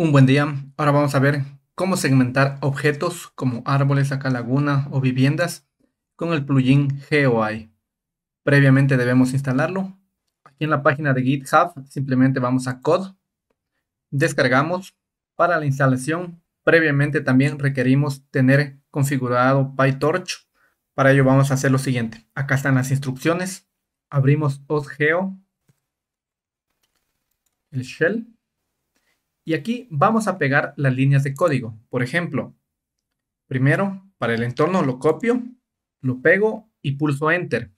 Un buen día. Ahora vamos a ver cómo segmentar objetos como árboles, acá laguna o viviendas con el plugin GOI, Previamente debemos instalarlo. Aquí en la página de GitHub simplemente vamos a Code, descargamos. Para la instalación previamente también requerimos tener configurado PyTorch. Para ello vamos a hacer lo siguiente. Acá están las instrucciones. Abrimos OsGeo, el shell y aquí vamos a pegar las líneas de código. Por ejemplo, primero para el entorno lo copio, lo pego y pulso Enter.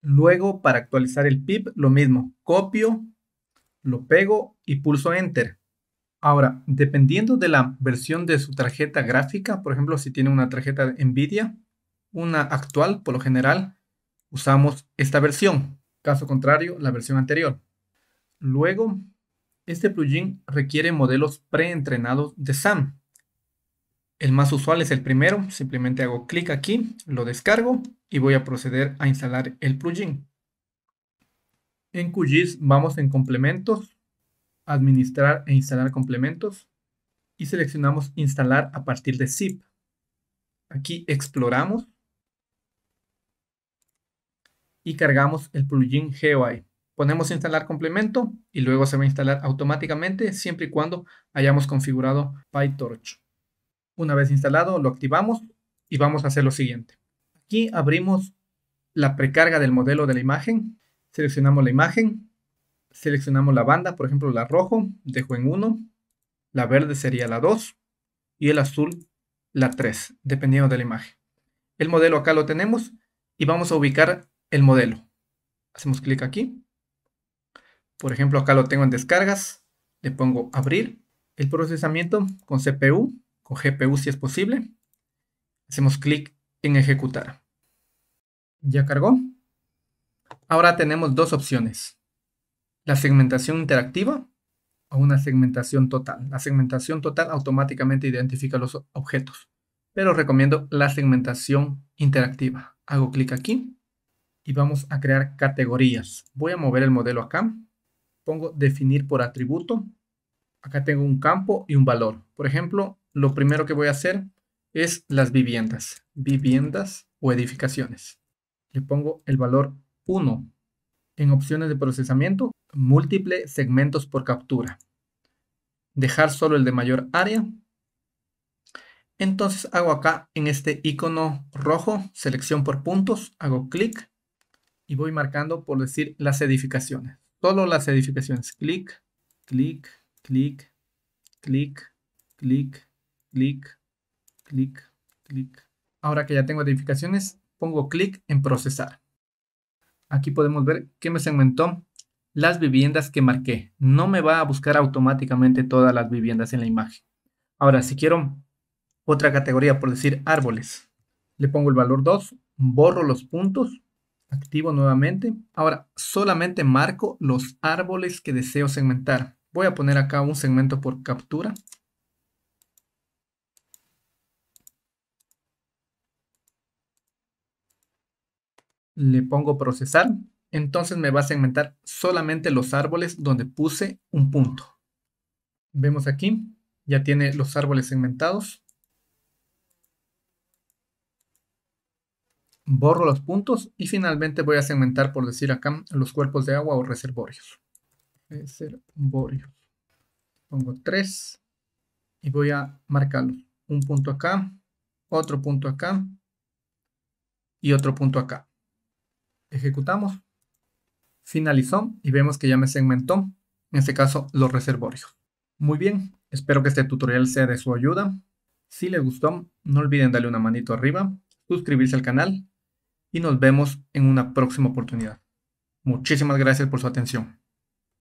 Luego para actualizar el pip lo mismo, copio, lo pego y pulso Enter. Ahora, dependiendo de la versión de su tarjeta gráfica, por ejemplo, si tiene una tarjeta NVIDIA, una actual, por lo general, usamos esta versión. Caso contrario, la versión anterior. Luego, este plugin requiere modelos preentrenados de SAM. El más usual es el primero, simplemente hago clic aquí, lo descargo y voy a proceder a instalar el plugin. En QGIS vamos en complementos, administrar e instalar complementos y seleccionamos instalar a partir de zip. Aquí exploramos y cargamos el plugin GeoEye. Ponemos instalar complemento y luego se va a instalar automáticamente siempre y cuando hayamos configurado PyTorch. Una vez instalado, lo activamos y vamos a hacer lo siguiente. Aquí abrimos la precarga del modelo de la imagen, seleccionamos la imagen, seleccionamos la banda, por ejemplo la rojo, dejo en 1, la verde sería la 2 y el azul la 3, dependiendo de la imagen. El modelo acá lo tenemos y vamos a ubicar el modelo. Hacemos clic aquí por ejemplo, acá lo tengo en descargas, le pongo abrir, el procesamiento con CPU, con GPU si es posible. Hacemos clic en ejecutar. Ya cargó. Ahora tenemos dos opciones. La segmentación interactiva o una segmentación total. La segmentación total automáticamente identifica los objetos, pero recomiendo la segmentación interactiva. Hago clic aquí y vamos a crear categorías. Voy a mover el modelo acá pongo definir por atributo. Acá tengo un campo y un valor. Por ejemplo, lo primero que voy a hacer es las viviendas. Viviendas o edificaciones. Le pongo el valor 1. En opciones de procesamiento, múltiple segmentos por captura. Dejar solo el de mayor área. Entonces hago acá en este icono rojo, selección por puntos, hago clic y voy marcando por decir las edificaciones. Solo las edificaciones. Clic, clic, clic, clic, clic, clic, clic, clic. Ahora que ya tengo edificaciones, pongo clic en procesar. Aquí podemos ver que me segmentó las viviendas que marqué. No me va a buscar automáticamente todas las viviendas en la imagen. Ahora, si quiero otra categoría, por decir árboles, le pongo el valor 2, borro los puntos Activo nuevamente. Ahora solamente marco los árboles que deseo segmentar. Voy a poner acá un segmento por captura. Le pongo procesar. Entonces me va a segmentar solamente los árboles donde puse un punto. Vemos aquí, ya tiene los árboles segmentados. borro los puntos y finalmente voy a segmentar, por decir acá, los cuerpos de agua o reservorios. Reservorios. Pongo 3 y voy a marcarlos. Un punto acá, otro punto acá y otro punto acá. Ejecutamos. Finalizó y vemos que ya me segmentó, en este caso, los reservorios. Muy bien, espero que este tutorial sea de su ayuda. Si les gustó, no olviden darle una manito arriba, suscribirse al canal y nos vemos en una próxima oportunidad. Muchísimas gracias por su atención.